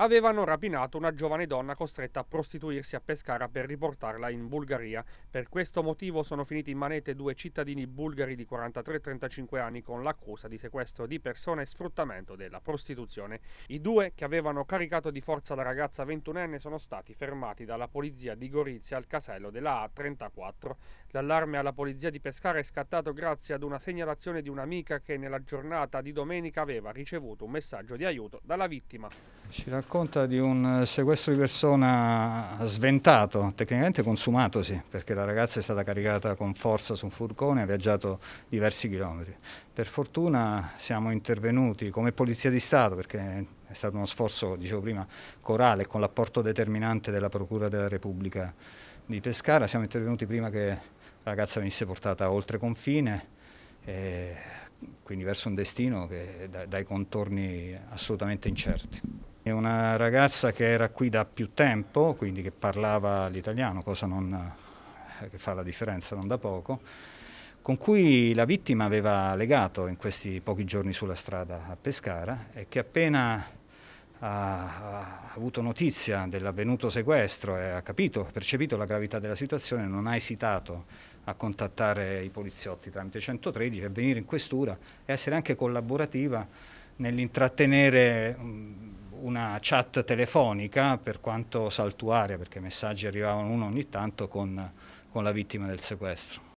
avevano rapinato una giovane donna costretta a prostituirsi a Pescara per riportarla in Bulgaria. Per questo motivo sono finiti in manete due cittadini bulgari di 43 35 anni con l'accusa di sequestro di persone e sfruttamento della prostituzione. I due, che avevano caricato di forza la ragazza 21enne, sono stati fermati dalla polizia di Gorizia al casello della A34. L'allarme alla polizia di Pescara è scattato grazie ad una segnalazione di un'amica che nella giornata di domenica aveva ricevuto un messaggio di aiuto dalla vittima racconta di un eh, sequestro di persona sventato, tecnicamente consumatosi, perché la ragazza è stata caricata con forza su un furgone e ha viaggiato diversi chilometri. Per fortuna siamo intervenuti come Polizia di Stato, perché è stato uno sforzo, dicevo prima, corale, con l'apporto determinante della Procura della Repubblica di Pescara, siamo intervenuti prima che la ragazza venisse portata oltre confine. E quindi verso un destino che, dai contorni assolutamente incerti. È una ragazza che era qui da più tempo, quindi che parlava l'italiano, cosa non, eh, che fa la differenza non da poco, con cui la vittima aveva legato in questi pochi giorni sulla strada a Pescara e che appena ha, avuto notizia dell'avvenuto sequestro e ha capito, percepito la gravità della situazione, non ha esitato a contattare i poliziotti tramite 113 e venire in questura e essere anche collaborativa nell'intrattenere mm, una chat telefonica, per quanto saltuaria, perché messaggi arrivavano uno ogni tanto, con, con la vittima del sequestro.